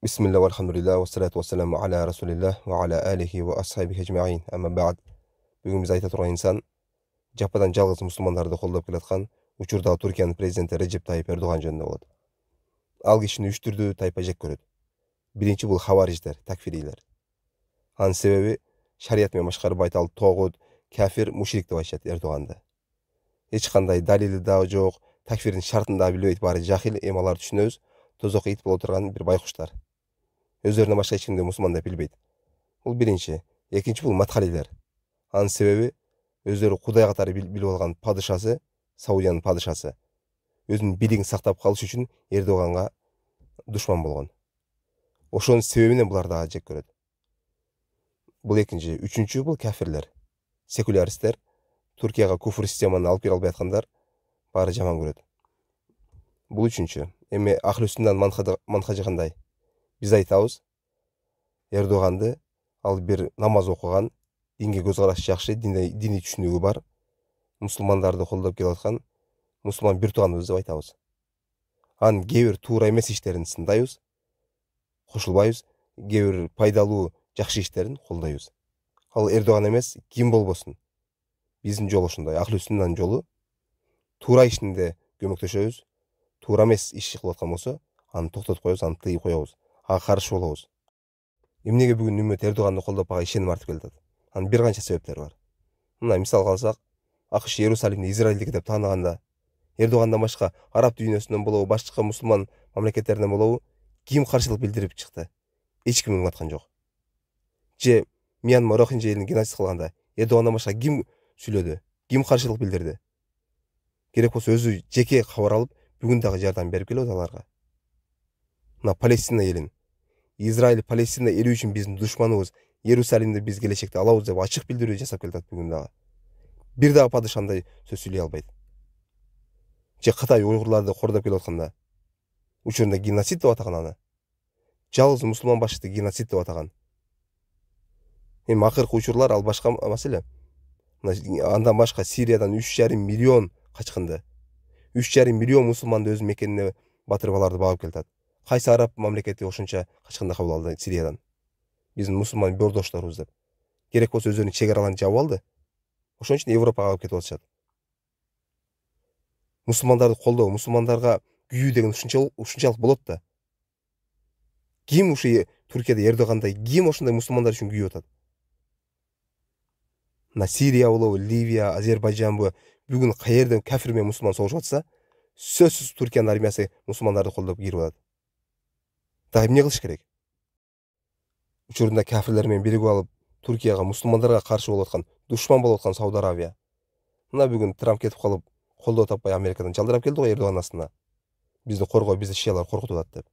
Бисмилля, алхамдулилля, уассалату уассаламу аля расулилля, ва аля алихи ва асхабихи ажмаин. Амма бәд. Бүгін біз айта тұрған инсан, жападан жалғыз мұсылмандарды қолдап келатқан учурдагы Түркияның президенті Режеп Тайып Эрдоған жөнінде болады. Ал кишини үш түрдүү тайпа жек көрөт. Биринчи бул хавариждер, такфирийлер. Анын себеби шарият менен башкарып айталып тогут, кафир, мушрик деп айтышат Эрдоганды. Эч кандай далили дагы жок, такфирдин шартын дагы билбейт, баары жахил эми аларды түшүнөбүз. Тозок ит боло турган бир байкуштар өздөрүнөн башка эч кимди мусулман деп билбейт бул биринчи экинчи бул матхалилер анын себеби өздөрү кудай катары билип алган падышасы саудиянын падышасы өзүнүн бийлигин сактап калыш үчүн эрдоганга душман болгон ошонун себебинен булар дагы жек көрөт бул экинчи үчүнчү бул кафирлер секуляристтер туркияга куфр системаны алып келе албай аткандар баары жаман көрөт бул үчүнчү эми ахли манхажы кандай біз айтабыз эрдоганды ал бір намаз оқыған динге көзқарасы жақсы діни түсінігі бар мұсылмандарды қолдап келе жатқан мұсылман біртуғанымыз деп айтабыз анын кээ бир туура эмес иштерин сындайбыз кошулбайбыз кээ бир пайдалуу жакшы иштерин колдойбуз ал эрдоган эмес ким болбосун биздин жол ушундай ахли сүннанын жолу туура ишинде көмөктөшөбүз туура эмес иш кылып аткан болсо аны токтотуп коебуз аны тыйып коебуз а каршы болобуз эмнеге бүгүн үмүт эрдоганды ага ишеним артып келатат анын бир канча себептери бар мына мисалга алсак акш иерусалимди израилдики деп тааныганда эрдогандан башка араб дүйнөсүнөн болобу башка мусулман мамлекеттеринен болобу ким каршылык билдирип чыкты эч ким үн аткан жок же мьянма рохинжа элин геноцид кылганда эрдогандан башка ким сүйлөдү ким каршылык билдирди керек болсо өзү жеке кабар алып бүгүн дагы жардам берип келет аларга мына палестина элин израиль палестина эли үшін біздің душманыбыз иерусалимді біз келешекте алабыз деп ачык билдирүү жасап келе атат бүгүн дагы бир дагы падыша андай сөз сүйлөй албайт же кытай уйгурларды кордоп келип атканда учурунда геноцид деп атаган аны жалгыз мусулман башчыты геноцид деп атаган эми акыркы учурлар ал башка маселе мына андан башка сириядан үч жарым миллион качкынды үч жарым миллион мусулманды өз мекенине батырып аларды багып келатат қайсы араб мемлекеті ошончо қашқанда қабыл алды сириядан біздің мұсылман бердоштарымыз деп керек болса өздерінің шекараларын жауып алды ошон үшін европаға алып кетіп жатышады мұсылмандарды қолдау мұсылмандарға күйүү деген ушунчалык болады да ким ушу түркияда эрдогандай ким ошондой мусулмандар үчүн күйүп атат мына сирия болобу ливия азербайжанбы бүгүн каерден кафир менен мусулман согушуп атса сөзсүз түркиянын армиясы мусулмандарды колдоп кирип атат дайым не қылыш керек учурунда менен биригип алып туркияга мусулмандарга каршы болуп аткан душман болуп аткан сауд арабия мына бүгүн трамп кетип калып колдоо таппай америкадан жалдырап келди го эрдоган астына бизди корго бизди шиялар коркутуп атат деп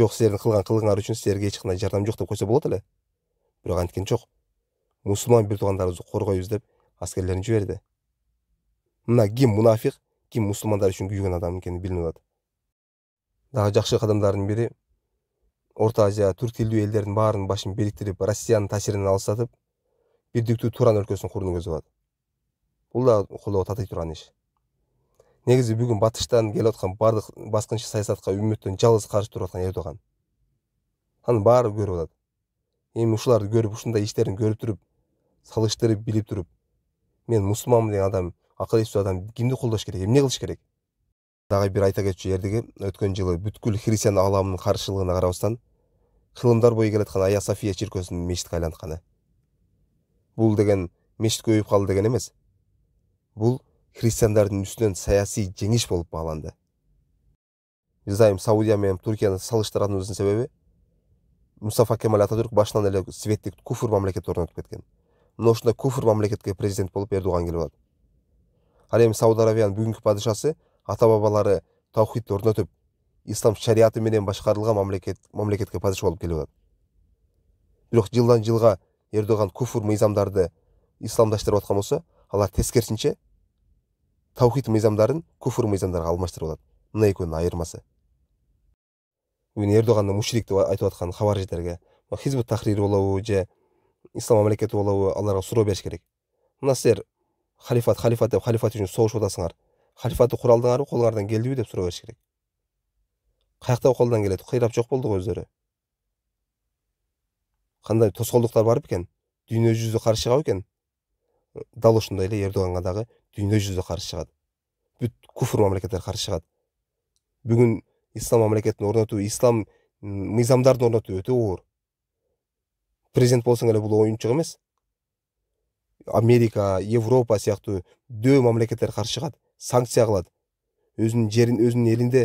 жок силердин кылган кылыгыңар үчүн силерге эч кандай жардам жок деп койсо болот эле бирок анткен жок мусулман бир туугандарыбызды коргойбуз деп аскерлерин жиберди мына ким Мұнафиқ ким мусулмандар үчүн күйгөн адам экени билинип атат дагы жакшы кадамдардын бири орто азия түрк тилдүү элдердин баарынын башын бириктирип россиянын таасиринен алыстатып бирдиктүү туран өлкөсүн курууну көздөп атат бул да колдоого татый турган иш негизи бүгүн батыштан келип аткан баардык баскынчы саясатка үмүттөн жалгыз каршы туруп аткан эрдоган анын баары көрүп атат эми ушуларды көрүп ушундай иштерин көрүп туруп салыштырып билип туруп мен мусулманмын деген адам акыл эстүү адам кимди колдош керек эмне кылыш керек дагы бир айта кетчү эрдиги өткөн жылы бүткүл христиан ааламынын каршылыгына карабастан кылымдар бою келаткан ая софия чиркөөсүнүн мешитке айлантканы бул деген мечит көбөйүп калды деген эмес бул христиандардын үстүнөн саясий жеңиш болуп бааланды биз дайым саудия менен туркияны салыштыратыныбыздын себеби мустафа кемал ататүрк башынан эле светтик куфр мамлекет орнотуп кеткен мына ушундай куфр мамлекетке президент болуп эрдоган келип алат ал эми сауд арабиянын бүгүнкү падышасы ата бабалары таухидті орнатып ислам шариаты менен башкарылган мамлекет мамлекетке падыша болуп келип атат бирок жылдан жылга эрдоган куфур мыйзамдарды исламдаштырып аткан болсо алар тескерисинче таухид мыйзамдарын куфур мыйзамдарга алмаштырып атат мына экөөнүн айырмасы бүгүн эрдоганды мушрик деп айтып аткан хабаржидерге хизбут тахрир болобу же ислам мамлекети болобу аларга суроо бериш керек мына силер халифат халифат деп халифат үчүн согушуп атасыңар халифаты құралдың ары қолдарынан келді деп сұрау беріш керек жақта қолдан келеді қирап жоқ болды ғой өздері қандай тосқауылдықтар бар екен дүние жүзі қарсы шығады екен дал ушундай эле дағы дүние дүйнө қарсы шығады чыгат бүт куфр мамлекеттер қарсы шығады бүгін ислам мемлекетін орнотуу ислам мыйзамдарын орнотуу өтө оор президент болсаң эле бұл оюнчук емес америка европа сияқты дөө мамлекеттер қарсы шығады санкция қылады өзінің жерін өзінің елінде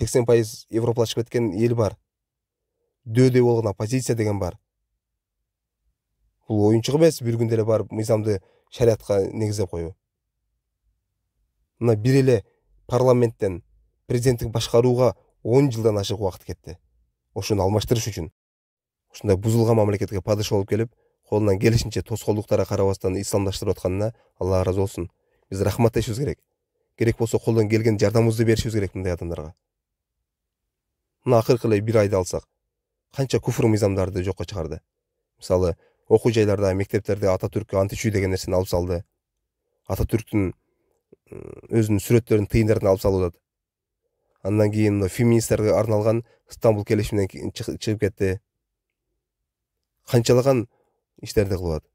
80 пайыз европалап шығып кеткен ел бар дөде болған оппозиция деген бар бұл ойыншық емес бір күндері барып мыйзамды шариатқа негіздеп қою мына бір елі парламенттен президенттік басқаруға 10 жылдан ашық уақыт кетті ошоны алмаштырыш үшін ушундай бузулган мамлекетке падыша болуп келип колунан келишинче тоскоолдуктарга карабастан исламдаштырып атканына алла ыраазы болсун биз дешибиз керек керек болса қолдан келген жардамымызды беришибиз керек мындай адамдарға мына ақырқылай бір айды алсақ қанша куфр мизамдарды жоққа шығарды мысалы оқу жайларда мектептерде ант античу деген нәрсені алып салды түрктүн өзінің суреттерін тиындарын алып салып жатады андан кейін мынау феминистерге арналған стамбул келісімінен шығып кетті қаншалаған іштерді қылып атат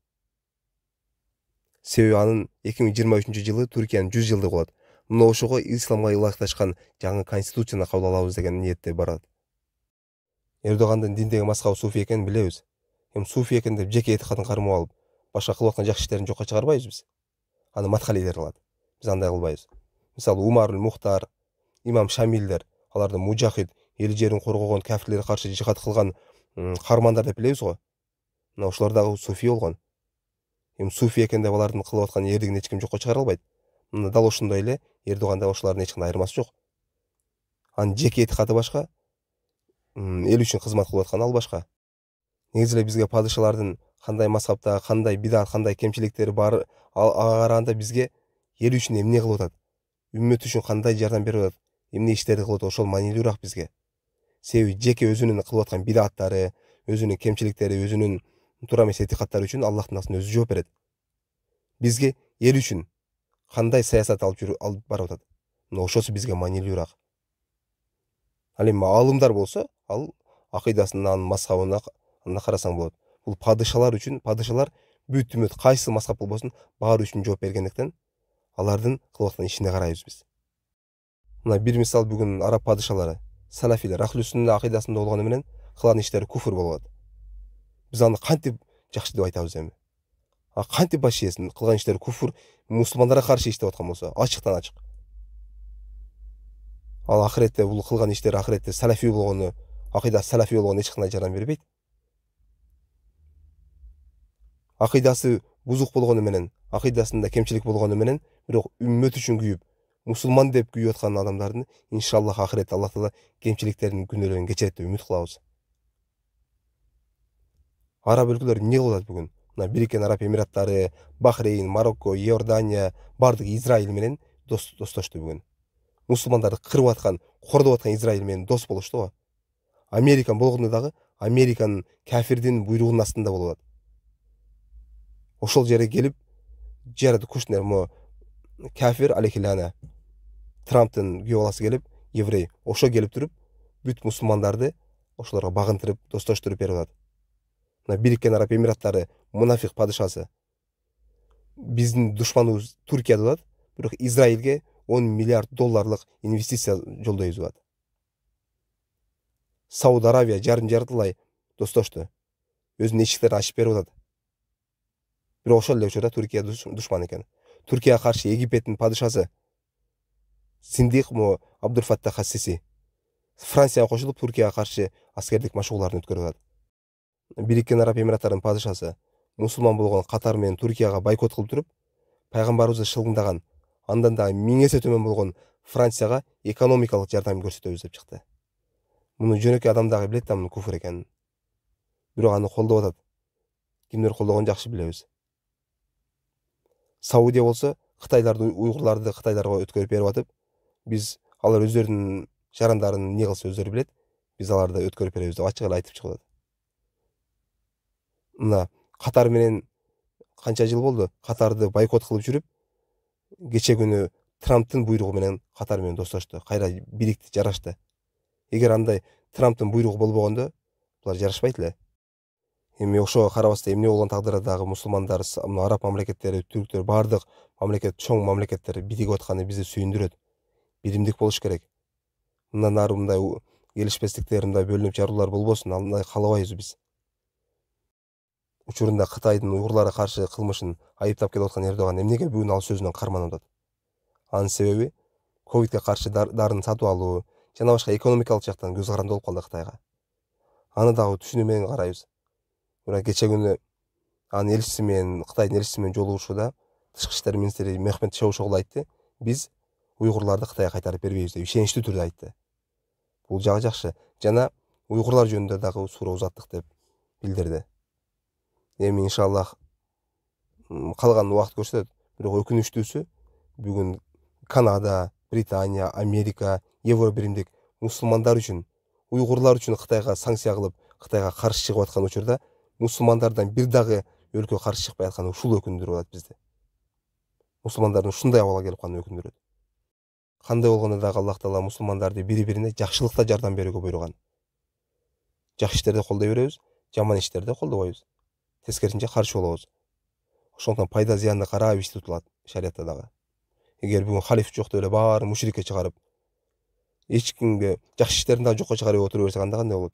себебі анын екі мың жиырма үшінші жылы түркияның жүз жылдығы болады мына ошого исламга ылайыкташкан жаңы конституцияны кабыл алабыз деген ниетте барат эрдогандын диндеги мазхабы суфи экенин билебиз эми суфи экен деп жеке этикатын кармап алып башка кылып аткан жакшы иштерин жокко чыгарбайбыз биз аны матхалидер кылат биз андай кылбайбыз мисалы умарул мухтар имам шамилдер аларды мужахид эл жерин коргогон кафирлерге каршы жихад кылган каармандар деп билебиз го мына ушулар дагы суфи болгон эми суфи экен деп алардын кылып аткан эрдигин эч ким жокко чыгара албайт мына дал ошондой эле ердоғанда ошолардын эч кандай айырмасы жок анын жеке этикаты башка эл үчүн кызмат кылып атканы ал башка негизи эле бизге падышалардын кандай мазхабта кандай бидат кандай кемчиликтери бар ага караганда бизге эл үчүн эмне кылып атат үммөт үчүн кандай жардам берип атат эмне иштерди кылып атат ошол маанилүүрөөк бизге себеби жеке өзүнүн кылып аткан бидааттары өзүнүн кемчиликтери өзүнүн туура эмес этикаттары үчүн аллахтын астында өзү жооп берет бизге эл үчүн кандай саясат алып жүр алып барып атат мына ошосу бизге маанилүүраак ал эми аалымдар болсо ал акыйдасына анын мазхабына ана карасаң болот бул падышалар үчүн падышалар бүт үмөт кайсы мазхаб болбосун баары үчүн жооп бергендиктен алардын кылып аткан ишине карайбыз биз мына бир мисал бүгүн араб падышалары салафилер ахли сүнна акыйдасында болгону менен кылган иштери куфр болуп атат биз аны кантип жакшы деп айтабыз эми а қантип баш иесін қылған іштері куфур мұсылмандарға қарсы іш деп жатқан болса ашықтан ашық ал ақыретте бұл қылған іштері ақыретте сәләфи болғаны ақидасы сәләфи болғаны ешқандай жарам бермейді ақидасы бұзық болғаныменен ақидасында кемшілік болғаныменен бірақ үммет үшін күйіп мұсылман деп күйіп жатқан адамдардың иншаллах ақыретте алла таала кемшіліктерін күнөөлөрүн кешіреді деп үміт қыламыз араб өлкелері не қылып бүгін мына бириккен араб эмираттары бахрейн марокко иордания бардығы израиль менен достошту бүгүн мусулмандарды кырып аткан кордоп аткан израиль менен дос болушту го америка болгондо дагы американын кафирдин буйругунун астында болуп атат ошол жерге келип жерди кушнер могу кафир алейхилана трамптын күйөө баласы келип еврей ошо келип туруп бүт мусулмандарды ошолорго багынтырып достоштуруп берип атат мына біріккен араб эмираттары мұнафиқ падышасы біздің душманыбыз түркия атат бірақ израильге 10 миллиард долларлық инвестиция жолдай жатады сауд аравия жарым жартылай достошты өзінің есіктерін ашып беріп жатады бірақ ошол эле учурда түркия душман экен түркияга каршы египеттин падышасы синдих могу абдулфаттах хассиси францияга кошулуп түркияга каршы аскердик машыгууларын өткөрүп атат біріккен араб эмираттарының падышасы мұсылман болған қатар мен түркияға бойкот қылып тұрып пайғамбарымызды шылғындаған андан да мың есе төмен болған францияға экономикалық жәрдем көрсетеміз деп шықты мұны жөнекей адамдағы біледі да мұның куфр екенін бірақ аны қолдап жатады кімдер қолдағанын жақсы білеміз саудия болса қытайларды ұйғырларды қытайларға өткеріп беріп жатып біз алар өздерінің жарандарын не қылса өздері біледі біз аларды өткеріп береміз деп ашық айтып шығып мына қатар менен қанша жыл болды қатарды бойкот қылып жүріп кеше күні трамптың бұйрығы менен қатармен достошту қайра билікті жарашты егер андай трамптың бұйрығы болбогондо булар жарашпайт эле эми ошого карабастан эмне болгон тагдырда дагы мусулмандар араб мамлекеттери түрктөр баардык мамлекет чоң мамлекеттер биригип атканы бизди сүйүндүрөт биримдик болуш керек мындан ары мындай келишпестиктер мындай бөлүнүп жарылуулар болбосун андай каалабайбыз биз учурунда кытайдын уйгурларга каршы кылмышын айыптап келип аткан эрдоган эмнеге бүгүн ал сөзүнөн карманып атат анын себеби ковидке каршы дарыны сатып алуу жана башка экономикалык жактан көз каранды болуп калды кытайга аны дагы түшүнүү менен карайбыз мына кече күнү анын элчиси менен кытайдын элчиси менен жолугушууда тышкы иштер министри мехмет чавушоглу айтты биз уйгурларды кытайга кайтарып бербейбиз деп ишеничтүү түрдө айтты бул жагы жакшы жана уйгурлар жөнүндө дагы суроо узаттык деп билдирди эми иншаллах калганын убакыт көрсөтөт бирок өкүнүчтүүсү бүгүн канада британия америка евро биримдик мусулмандар үчүн уйгурлар үчүн кытайга санкция кылып кытайга каршы чыгып аткан учурда мусулмандардан бир дагы өлкө каршы чыкпай атканы ушул өкүндүрүп атат бизди мусулмандардын ушундай абалга келип калганы өкүндүрөт кандай болгондо дагы аллах таала мусулмандарды бири бирине жакшылыкта жардам берүүгө буйруган жакшы иштерди колдой беребиз жаман иштерди колдобойбуз тескерисинче каршы болобуз ошондуктан пайда зыянды карап иш тутулат шариятта дагы эгер бүгүн халиф жок деп эле баарын мушрикке чыгарып эч кимге жакшы иштерин дагы жокко чыгарып отура берсек анда кандай болот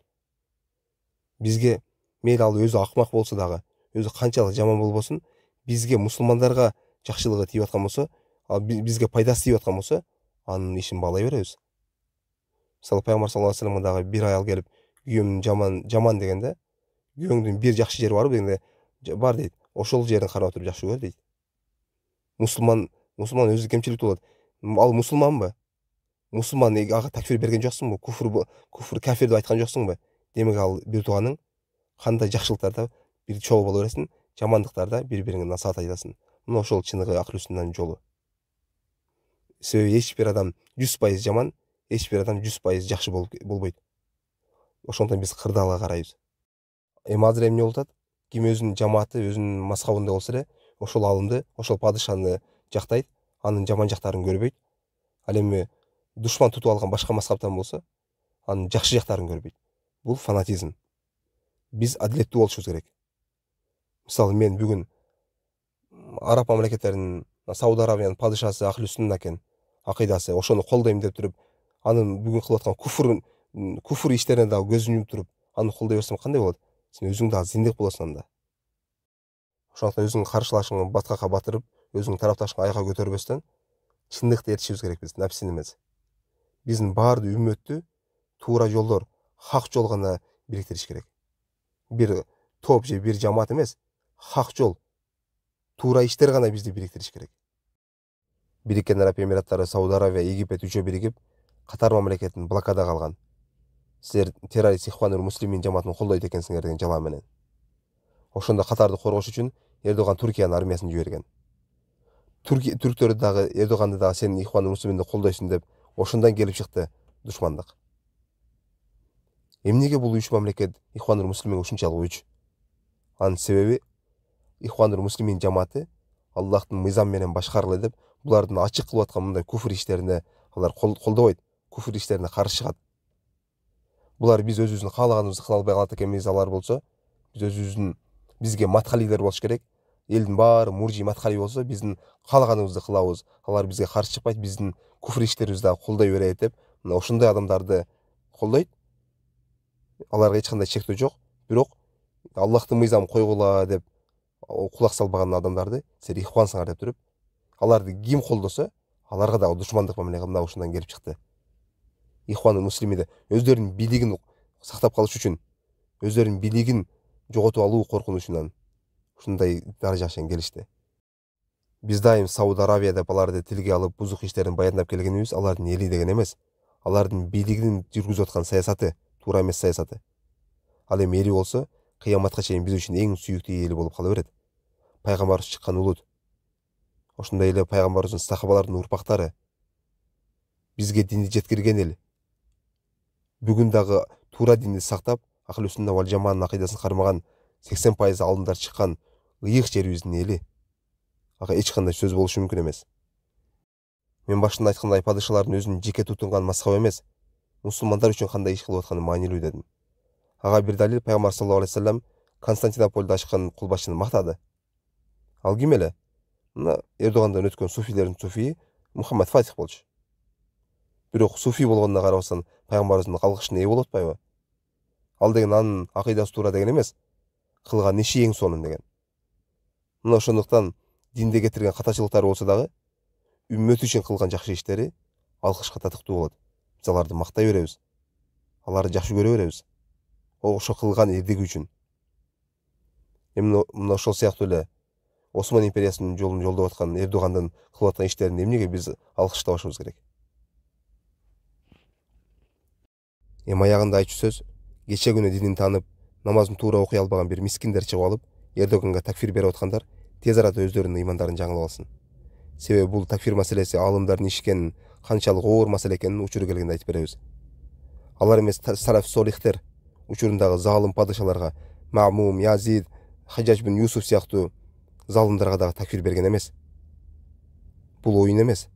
бизге мейли ал өзү акмак болсо дагы өзү канчалык жаман болбосун бизге мусулмандарга жакшылыгы тийип аткан болсо ал бизге пайдасы тийип аткан болсо анын ишин баалай беребиз мисалы пайгамбар саллаллаху алейхи вассаламга дагы бир аял келип күйөөм жаман жаман дегенде да күйеуіңнің бір жақсы жері бар дегенде бар дейді ошол жерін қарап отырып жақсы көр дейді мұсылман мұсылман өзі кемшілік болады ал мұсылман ба мұсылман аға тәкфир берген жоқсың ба куфр куфр кәфир деп айтқан жоқсың ба демек ал тууганың қандай жақсылықтарда бір чогуу бола бересің жамандықтарда бір біріңе насаат айтасың мына ошол чыныгы ақылүсүннан жолу себеби эч бир адам жүз пайыз жаман эч бир адам жүз пайыз жакшы болбойт ошондуктан биз кырдаалга карайбыз эми азыр эмне болуп атат ким өзүнүн жамааты өзүнүн мазхабында болсо эле ошол алымды ошол падышаны жактайт анын жаман жактарын көрбөйт ал эми душман тутуп алган башка мазхабтан болсо анын жакшы жактарын көрбөйт бул фанатизм биз адилеттүү болушубуз керек мисалы мен бүгүн араб мамлекеттеринин сауд арабиянын падышасы ахли сунна экен акыйдасы ошону колдойм деп туруп анын бүгүн кылып аткан куфур куфр иштерине дагы көзүн жумуп туруп аны колдой берсем кандай болот сен өзіңді аз зеңдеп боласың анда сондықтан өзіңнің каршылашыңды баткакка батырып өзіңнің тарапташыңды аяққа көтөрбөстөн чындыкты эртишибиз керек биз нәпсіні емес біздің баардык үмметті тура жолдор хақ жол гана бириктириш керек бір топ же бир жамаат емес хақ жол тура иштер ғана бизди бириктириш керек біріккен араб эмираттары сауд арабия египет үшеу бірігіп қатар мамлекетин блокада қалған сіздер террорист ихван муслимин жамаатын қолдайды екенсіңдер деген жалаа менен ошондо катарды коргош үчүн эрдоган туркиянын армиясын жиберген түрктөр дагы эрдоганды дагы сен ихван муслиминди колдойсуң деп ошондон келип чыкты душмандык эмнеге бул үч мамлекет ихуанул муслиминге ушунчалык үч. анын себеби ихуанул муслимин жамааты аллахтын мыйзам менен башкарылы деп булардын ачык кылып аткан мындай куфр иштерине алар колдобойт куфр иштерине каршы чыгат бұлар біз өз өзін қалағанымызды қыла алмай қалады екен алар болса біз өз өзін бізге матхалилер болуш керек елдің бары муржи матхали болса біздің қалағанымызды қылауыз олар бізге қарсы шықпайды біздің куфр қолдай береді деп мына ушундай адамдарды қолдайды аларға ешқандай шектеу жоқ бирок аллахтың мыйзамын койгула деп құлақ салбаған адамдарды сен ихуансыңар деп тұрып аларды ким қолдаса аларға да душмандық мамиле мына ушундан келип чыкты ихуан муслимиде өздерінің билігін сақтап қалу үшін өздерінің билігін жоғалтып алу коркунучунан ушундай даража чейин келишти биз дайым сауд арабияда аларды тилге алып бузук иштерин баяндап келгенибиз алардын эли деген эмес алардын бийлигинин жүргүзүп аткан саясаты туура эмес саясаты ал эми эли болсо кыяматка чейин биз үчүн эң сүйүктүү эли болуп кала берет пайгамбарыбыз чыккан улут ошондой эле пайгамбарыбыздын сахабалардын урпактары бизге динди жеткирген эл бүгін дағы тура дінді сақтап ақыл үсінде уәл жаманың ақидасын қармаған сексен пайыз алдындар шыққан иық жер жүзін елі аға ешқандай сөз болушы мүмкін емес мен басында айтқандай падышалардың өзін жеке тұтынған масхаб емес мұсылмандар үшін қандай іс қылып жатқаны маңелі дедім аға бір дәлел пайғамбар саллаллаху алейхи вассалам константинопольда ашқан қолбасшыны мақтады ал кім еле мына ердоғандан өткен суфилердің суфиі мұхаммад фатих болчу бирок суфий болгонуна карабастан пайгамбарыбыздын калкышына ээ болуп атпайбы ал деген анын акыйдасы туура деген эмес кылган иши эң сонун деген мына ошондуктан динде кетирген катачылыктары болсо дагы үммөт үчүн кылган жакшы иштери алкышка татыктуу болот биз аларды мактай беребиз аларды жакшы көрө беребиз ошо кылган ирдиги үчүн эми мына ошол сыяктуу эле осман империясынын жолун жолдоп аткан эрдогандын кылып аткан иштерин эмнеге биз алкыштабашыбыз керек эми аягында айтчу сөз кече күнү динин таанып намазын туура окуй албаган бир мискиндер чыгып алып эрдоганга такфир берип аткандар тез арада өздөрүнүн ыймандарын жаңылып алсын себеби бул такфир маселеси аалымдардын иши экенин канчалык оор маселе экенин учуру келгенде айтып беребиз алар эмес сараф солихтер учурундагы заалым падышаларга мамум язид хажаж бин юсуф сыяктуу залымдарга дагы такфир берген эмес бул оюн эмес